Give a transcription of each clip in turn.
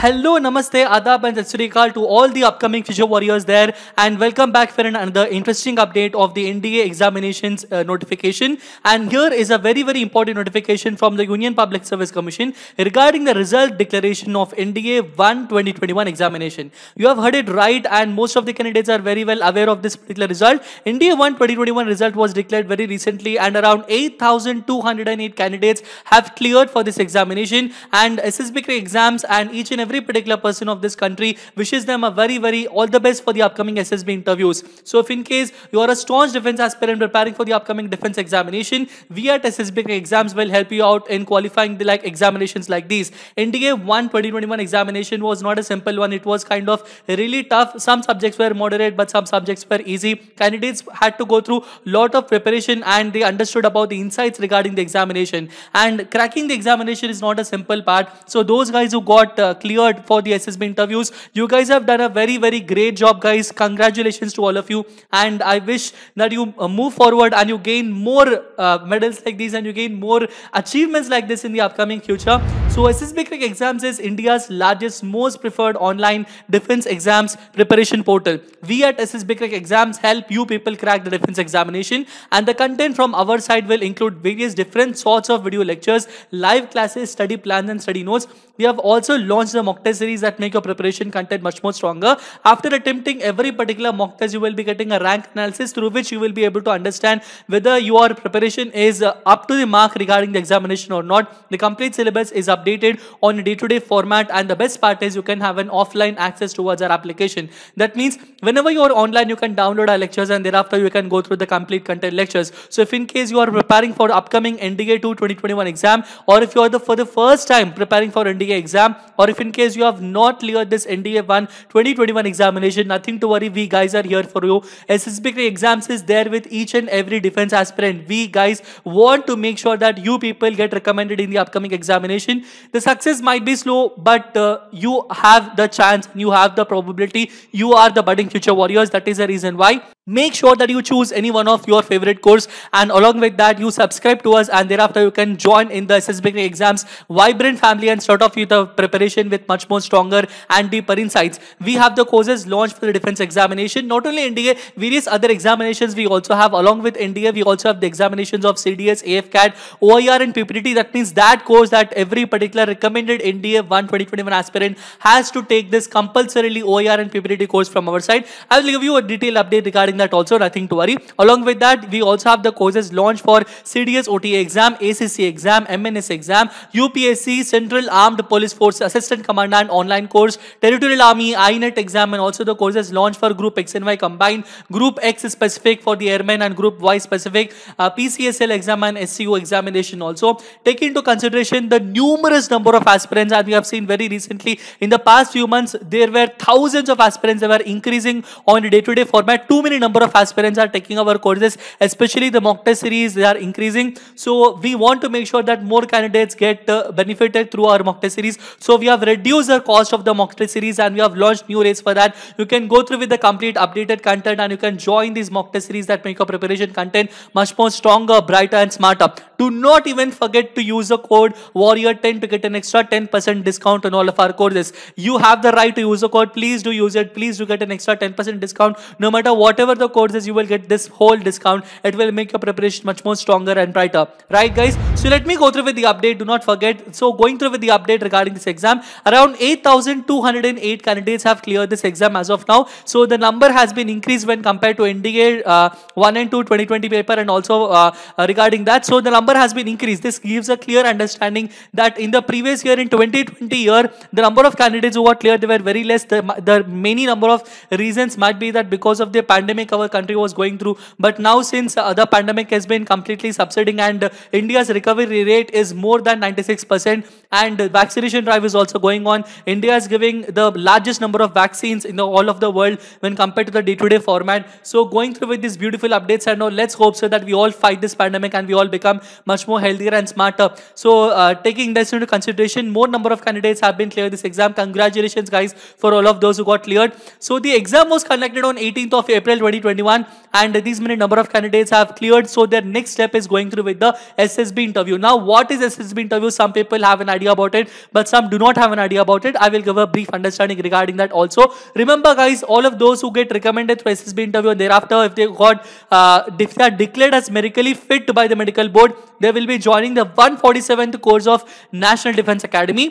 Hello, namaste, adab and satsrikal to all the upcoming future warriors there and welcome back for another interesting update of the NDA examinations uh, notification and here is a very very important notification from the Union Public Service Commission regarding the result declaration of NDA 1 2021 examination. You have heard it right and most of the candidates are very well aware of this particular result. NDA 1 2021 result was declared very recently and around 8,208 candidates have cleared for this examination and SSBK exams and each and every particular person of this country. Wishes them a very, very all the best for the upcoming SSB interviews. So if in case you are a staunch defense aspirant preparing for the upcoming defense examination, we at SSB exams will help you out in qualifying the like examinations like these. NDA 1 2021 examination was not a simple one. It was kind of really tough. Some subjects were moderate, but some subjects were easy. Candidates had to go through lot of preparation and they understood about the insights regarding the examination. And cracking the examination is not a simple part. So those guys who got uh, clear for the SSB interviews. You guys have done a very, very great job, guys. Congratulations to all of you. And I wish that you uh, move forward and you gain more uh, medals like these and you gain more achievements like this in the upcoming future. So SSB Crick Exams is India's largest, most preferred online defense exams preparation portal. We at SSB Crick Exams help you people crack the defense examination and the content from our side will include various different sorts of video lectures, live classes, study plans and study notes. We have also launched the mock test series that make your preparation content much more stronger. After attempting every particular mock test, you will be getting a rank analysis through which you will be able to understand whether your preparation is uh, up to the mark regarding the examination or not. The complete syllabus is updated updated on a day-to-day -day format. And the best part is you can have an offline access towards our application. That means whenever you are online, you can download our lectures and thereafter you can go through the complete content lectures. So if in case you are preparing for upcoming NDA 2 2021 exam or if you are the, for the first time preparing for NDA exam or if in case you have not cleared this NDA 1 2021 examination, nothing to worry. We guys are here for you. SSBK exams is there with each and every defense aspirant. We guys want to make sure that you people get recommended in the upcoming examination. The success might be slow, but uh, you have the chance, you have the probability, you are the budding future warriors. That is the reason why Make sure that you choose any one of your favorite course and along with that you subscribe to us and thereafter you can join in the SSBK exams vibrant family and start off with the preparation with much more stronger and deeper insights. We have the courses launched for the defense examination not only NDA various other examinations we also have along with NDA we also have the examinations of CDS, AFCAT, OIR and PPT that means that course that every particular recommended NDA 1 2021 aspirant has to take this compulsorily OIR and PPT course from our side. I will give you a detailed update regarding in that also, nothing to worry. Along with that, we also have the courses launched for CDS OTA exam, ACC exam, MNS exam, UPSC, Central Armed Police Force Assistant Commandant online course, Territorial Army, INET exam and also the courses launched for Group X and Y combined, Group X specific for the airmen and Group Y specific, uh, PCSL exam and SCU examination also. Take into consideration the numerous number of aspirants and we have seen very recently in the past few months, there were thousands of aspirants that were increasing on a day-to-day -day format. Too many number of aspirants are taking our courses, especially the mock test series, they are increasing. So we want to make sure that more candidates get uh, benefited through our mock test series. So we have reduced the cost of the mock test series and we have launched new rates for that. You can go through with the complete updated content and you can join these mock test series that make your preparation content much more stronger, brighter and smarter. Do not even forget to use the code WARRIOR10 to get an extra 10% discount on all of our courses. You have the right to use the code. Please do use it. Please do get an extra 10% discount. No matter whatever the courses, you will get this whole discount. It will make your preparation much more stronger and brighter. Right, guys? So let me go through with the update. Do not forget. So going through with the update regarding this exam, around 8,208 candidates have cleared this exam as of now. So the number has been increased when compared to NDA uh, 1 and 2 2020 paper and also uh, uh, regarding that. So the number number has been increased. This gives a clear understanding that in the previous year, in 2020 year, the number of candidates who were clear. they were very less. The, the many number of reasons might be that because of the pandemic, our country was going through. But now since uh, the pandemic has been completely subsiding and uh, India's recovery rate is more than 96% and uh, vaccination drive is also going on. India is giving the largest number of vaccines in the, all of the world when compared to the day-to-day -day format. So going through with these beautiful updates I know. let's hope so that we all fight this pandemic and we all become much more healthier and smarter. So uh, taking this into consideration, more number of candidates have been cleared this exam. Congratulations guys for all of those who got cleared. So the exam was conducted on 18th of April 2021 and these many number of candidates have cleared. So their next step is going through with the SSB interview. Now what is SSB interview? Some people have an idea about it but some do not have an idea about it. I will give a brief understanding regarding that also. Remember guys, all of those who get recommended through SSB interview and thereafter if they got uh, if they are declared as medically fit by the medical board they will be joining the 147th course of National Defense Academy.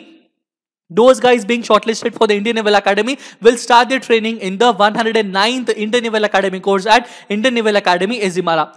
Those guys being shortlisted for the Indian Naval Academy will start their training in the 109th Indian Naval Academy course at Indian Naval Academy Ezimara.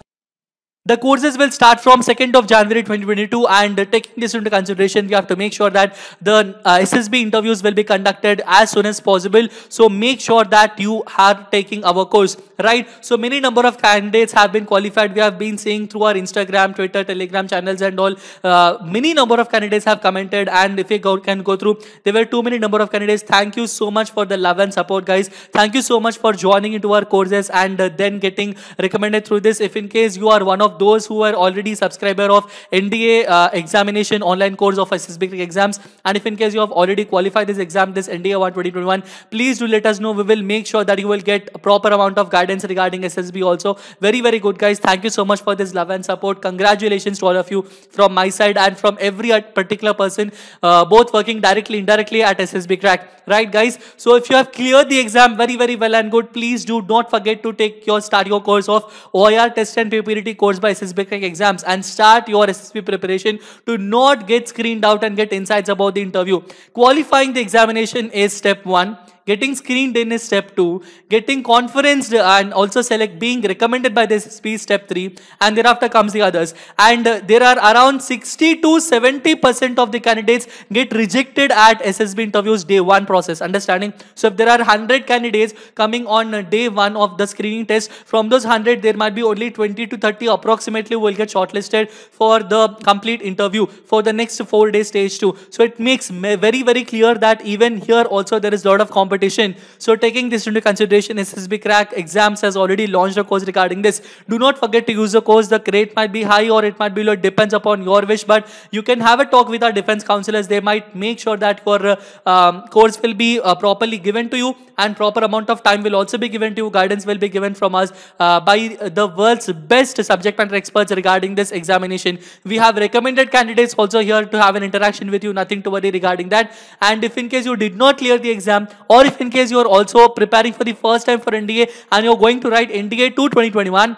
The courses will start from 2nd of January 2022 and taking this into consideration, we have to make sure that the uh, SSB interviews will be conducted as soon as possible. So make sure that you are taking our course, right? So many number of candidates have been qualified. We have been seeing through our Instagram, Twitter, Telegram channels and all. Uh, many number of candidates have commented and if you go, can go through, there were too many number of candidates. Thank you so much for the love and support guys. Thank you so much for joining into our courses and uh, then getting recommended through this. If in case you are one of those who are already subscriber of NDA uh, examination online course of SSB exams. And if in case you have already qualified this exam, this NDA 1 2021, please do let us know. We will make sure that you will get a proper amount of guidance regarding SSB also. Very, very good guys. Thank you so much for this love and support. Congratulations to all of you from my side and from every particular person, uh, both working directly, indirectly at SSB crack. Right guys? So if you have cleared the exam very, very well and good, please do not forget to take your your course of OIR test and preparatory course by SSBTEC exams and start your SSB preparation to not get screened out and get insights about the interview. Qualifying the examination is step one getting screened in is step 2, getting conferenced and also select being recommended by the SSP step 3 and thereafter comes the others. And uh, there are around 60 to 70% of the candidates get rejected at SSB interviews day 1 process. Understanding? So if there are 100 candidates coming on day 1 of the screening test, from those 100 there might be only 20 to 30 approximately will get shortlisted for the complete interview for the next 4 day stage 2. So it makes very very clear that even here also there is a lot of competition competition. So taking this into consideration, SSB Crack Exams has already launched a course regarding this. Do not forget to use the course. The grade might be high or it might be low. It depends upon your wish. But you can have a talk with our defense counselors. They might make sure that your uh, um, course will be uh, properly given to you and proper amount of time will also be given to you. Guidance will be given from us uh, by the world's best subject matter experts regarding this examination. We have recommended candidates also here to have an interaction with you. Nothing to worry regarding that. And if in case you did not clear the exam or or if in case you are also preparing for the first time for NDA and you're going to write NDA to 2021,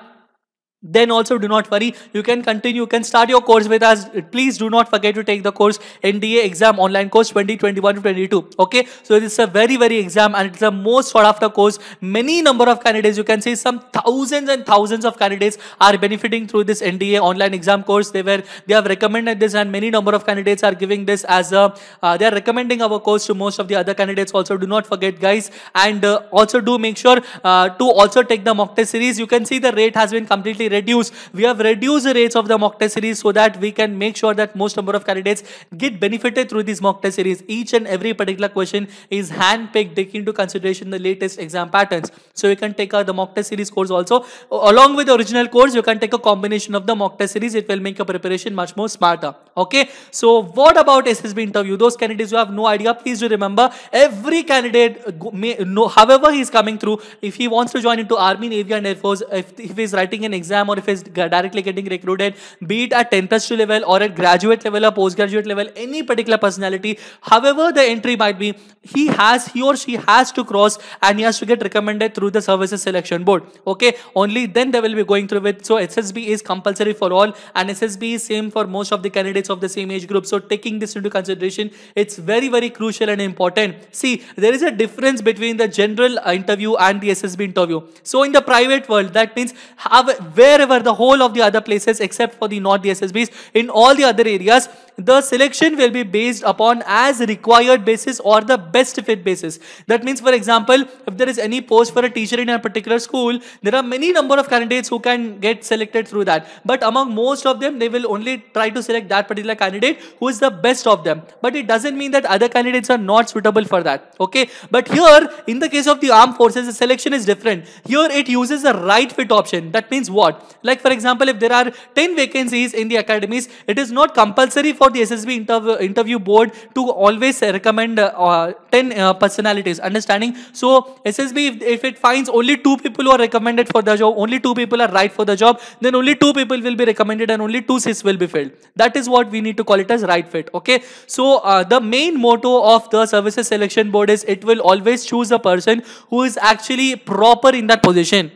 then also do not worry you can continue you can start your course with us please do not forget to take the course nda exam online course 2021 to 22 okay so it's a very very exam and it's the most sought after course many number of candidates you can see some thousands and thousands of candidates are benefiting through this nda online exam course they were they have recommended this and many number of candidates are giving this as a uh, they are recommending our course to most of the other candidates also do not forget guys and uh, also do make sure uh, to also take the mock test series you can see the rate has been completely reduce. We have reduced the rates of the mock test series so that we can make sure that most number of candidates get benefited through these mock test series. Each and every particular question is hand-picked, taking into consideration the latest exam patterns. So you can take uh, the mock test series course also. Along with the original course, you can take a combination of the mock test series. It will make your preparation much more smarter. Okay. So what about SSB interview? Those candidates who have no idea, please do remember every candidate, may, however he is coming through, if he wants to join into Army, Navy and Air Force, if, if he is writing an exam, or if it's directly getting recruited, be it at 10 plus 2 level or at graduate level or postgraduate level, any particular personality, however the entry might be, he has, he or she has to cross and he has to get recommended through the services selection board. Okay. Only then they will be going through with. So SSB is compulsory for all and SSB is same for most of the candidates of the same age group. So taking this into consideration, it's very, very crucial and important. See, there is a difference between the general interview and the SSB interview. So in the private world, that means have very wherever the whole of the other places except for the not the SSBs, in all the other areas, the selection will be based upon as required basis or the best fit basis. That means, for example, if there is any post for a teacher in a particular school, there are many number of candidates who can get selected through that. But among most of them, they will only try to select that particular candidate who is the best of them. But it doesn't mean that other candidates are not suitable for that. Okay. But here, in the case of the armed forces, the selection is different. Here, it uses the right fit option. That means what? Like, for example, if there are 10 vacancies in the academies, it is not compulsory for of the SSB interv interview board to always recommend uh, 10 uh, personalities. Understanding? So SSB, if, if, it finds only two people who are recommended for the job, only two people are right for the job, then only two people will be recommended and only two seats will be filled. That is what we need to call it as right fit. Okay. So uh, the main motto of the services selection board is it will always choose a person who is actually proper in that position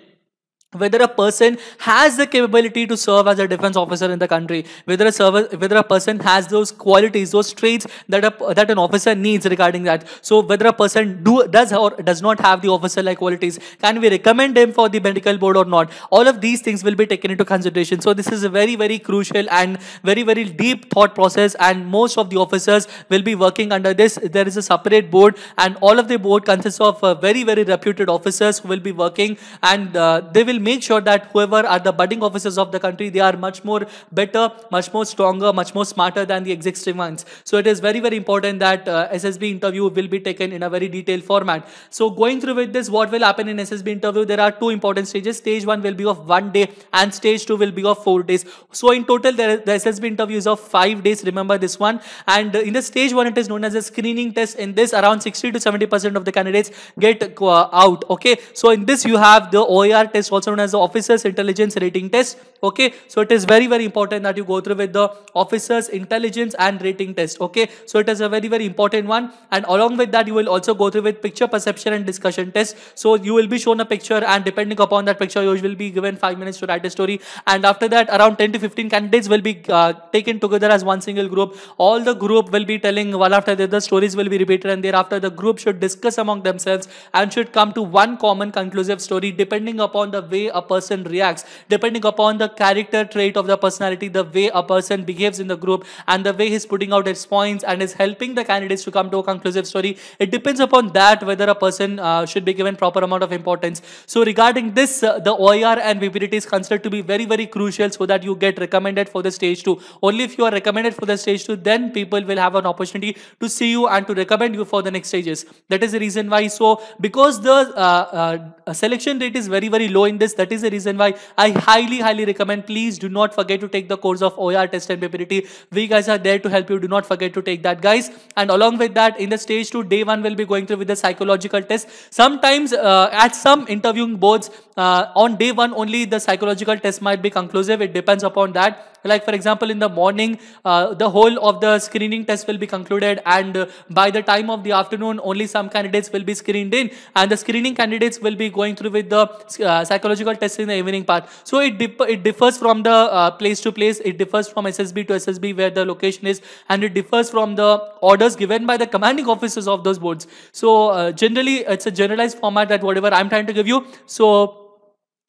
whether a person has the capability to serve as a defense officer in the country, whether a whether a person has those qualities, those traits that a, that an officer needs regarding that. So whether a person do does or does not have the officer-like qualities, can we recommend him for the medical board or not? All of these things will be taken into consideration. So this is a very very crucial and very very deep thought process, and most of the officers will be working under this. There is a separate board, and all of the board consists of uh, very very reputed officers who will be working, and uh, they will make sure that whoever are the budding officers of the country, they are much more better, much more stronger, much more smarter than the existing ones. So it is very, very important that uh, SSB interview will be taken in a very detailed format. So going through with this, what will happen in SSB interview? There are two important stages. Stage one will be of one day and stage two will be of four days. So in total, the, the SSB interview is of five days. Remember this one. And in the stage one, it is known as a screening test. In this, around 60 to 70% of the candidates get uh, out. Okay. So in this, you have the OER test also known as the Officers Intelligence Rating Test okay so it is very very important that you go through with the officers intelligence and rating test okay so it is a very very important one and along with that you will also go through with picture perception and discussion test so you will be shown a picture and depending upon that picture you will be given 5 minutes to write a story and after that around 10 to 15 candidates will be uh, taken together as one single group all the group will be telling one after the other stories will be repeated and thereafter the group should discuss among themselves and should come to one common conclusive story depending upon the way a person reacts depending upon the character trait of the personality, the way a person behaves in the group, and the way he's putting out his points and is helping the candidates to come to a conclusive story. It depends upon that whether a person uh, should be given proper amount of importance. So regarding this, uh, the OER and VPDT is considered to be very, very crucial so that you get recommended for the stage two. Only if you are recommended for the stage two, then people will have an opportunity to see you and to recommend you for the next stages. That is the reason why. So because the uh, uh selection rate is very, very low in this, that is the reason why I highly, highly recommend recommend, please do not forget to take the course of OER test and paperity. We guys are there to help you. Do not forget to take that guys. And along with that, in the stage two, day one, we'll be going through with the psychological test. Sometimes uh, at some interviewing boards, uh, on day one only the psychological test might be conclusive. It depends upon that. Like for example, in the morning, uh, the whole of the screening test will be concluded and uh, by the time of the afternoon, only some candidates will be screened in and the screening candidates will be going through with the uh, psychological test in the evening part. So it, it differs from the uh, place to place. It differs from SSB to SSB where the location is and it differs from the orders given by the commanding officers of those boards. So uh, generally, it's a generalized format that whatever I'm trying to give you. So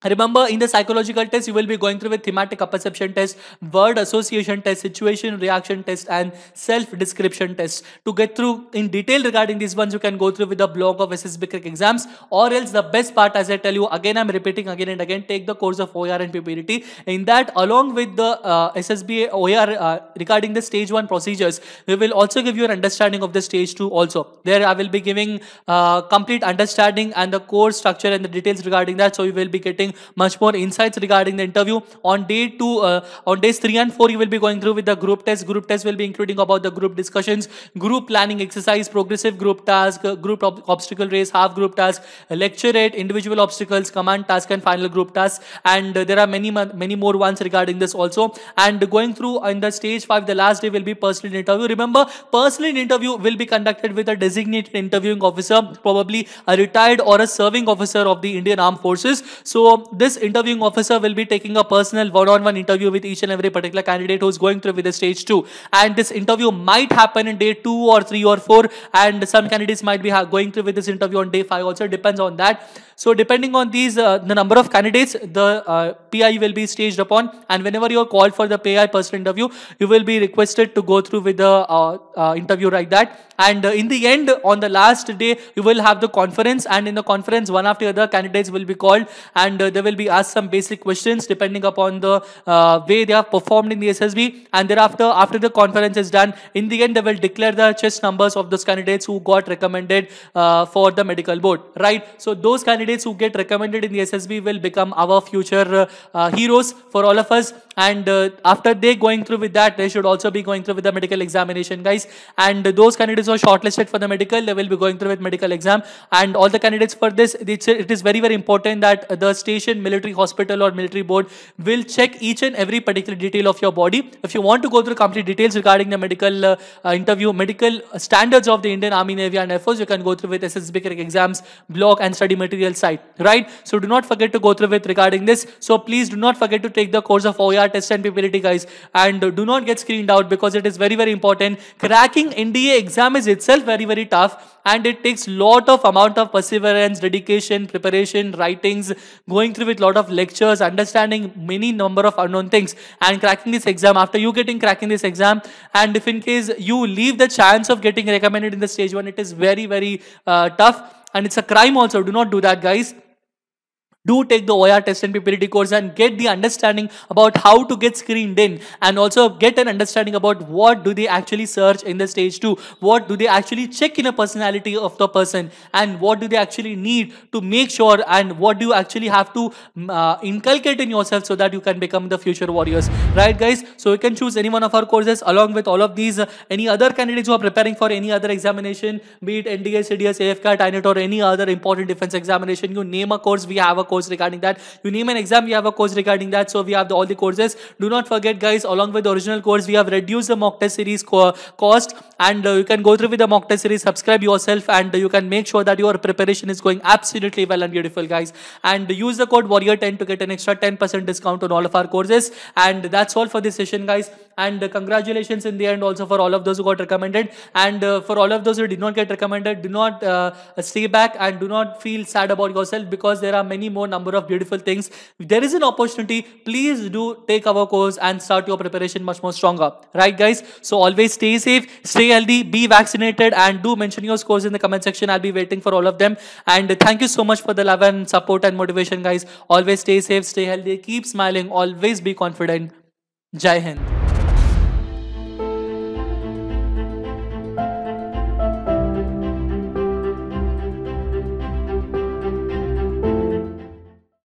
Remember, in the psychological test, you will be going through with thematic apperception test, word association test, situation reaction test, and self-description test. To get through in detail regarding these ones, you can go through with the blog of SSB Crick exams, or else the best part, as I tell you, again, I'm repeating again and again, take the course of OER and PPDT. In that, along with the uh, SSB OER uh, regarding the stage one procedures, we will also give you an understanding of the stage two also. There, I will be giving uh, complete understanding and the core structure and the details regarding that. So you will be getting getting much more insights regarding the interview. On day two, uh, on days three and four, you will be going through with the group test. Group test will be including about the group discussions, group planning exercise, progressive group task, uh, group ob obstacle race, half group task, uh, lecturate, individual obstacles, command task, and final group task. And uh, there are many, many more ones regarding this also. And going through in the stage five, the last day will be personal interview. Remember, personal interview will be conducted with a designated interviewing officer, probably a retired or a serving officer of the Indian Armed Forces. So this interviewing officer will be taking a personal one-on-one interview with each and every particular candidate who's going through with the stage two. And this interview might happen in day two or three or four. And some candidates might be going through with this interview on day five also depends on that. So depending on these, uh, the number of candidates, the uh, PI will be staged upon. And whenever you're called for the PI personal interview, you will be requested to go through with the uh, uh interview like that. And uh, in the end, on the last day, you will have the conference. And in the conference, one after the other, candidates will be called. And uh, the, they will be asked some basic questions depending upon the uh, way they have performed in the SSB. And thereafter, after the conference is done, in the end, they will declare the chest numbers of those candidates who got recommended uh, for the medical board, right? So those candidates who get recommended in the SSB will become our future uh, heroes for all of us. And uh, after they going through with that, they should also be going through with the medical examination, guys. And those candidates who are shortlisted for the medical, they will be going through with medical exam. And all the candidates for this, it is very, very important that the state military hospital or military board will check each and every particular detail of your body. If you want to go through complete details regarding the medical uh, uh, interview, medical uh, standards of the Indian Army, Navy and Air Force, you can go through with SSB correct exams, blog and study material site, right? So do not forget to go through with regarding this. So please do not forget to take the course of OER test and capability, guys and do not get screened out because it is very, very important. Cracking NDA exam is itself very, very tough and it takes lot of amount of perseverance, dedication, preparation, writings, going through with lot of lectures, understanding many number of unknown things and cracking this exam after you getting cracking this exam and if in case you leave the chance of getting recommended in the stage 1 it is very very uh, tough and it's a crime also do not do that guys do take the OIR test and PPT course and get the understanding about how to get screened in and also get an understanding about what do they actually search in the stage 2, what do they actually check in a personality of the person and what do they actually need to make sure and what do you actually have to mm, uh, inculcate in yourself so that you can become the future warriors. Right guys? So you can choose any one of our courses along with all of these, uh, any other candidates who are preparing for any other examination, be it NDA, CDS, AFCAT, INET or any other important defense examination, you name a course, we have a course course regarding that. You name an exam, we have a course regarding that. So we have the, all the courses. Do not forget guys, along with the original course, we have reduced the mock test series co cost and uh, you can go through with the mock test series, subscribe yourself and uh, you can make sure that your preparation is going absolutely well and beautiful guys. And use the code warrior10 to get an extra 10% discount on all of our courses. And that's all for this session guys. And uh, congratulations in the end also for all of those who got recommended. And uh, for all of those who did not get recommended, do not uh, stay back and do not feel sad about yourself because there are many more more number of beautiful things. If there is an opportunity, please do take our course and start your preparation much more stronger. Right, guys? So always stay safe, stay healthy, be vaccinated, and do mention your scores in the comment section. I'll be waiting for all of them. And thank you so much for the love and support and motivation, guys. Always stay safe, stay healthy, keep smiling, always be confident. Jai Hind.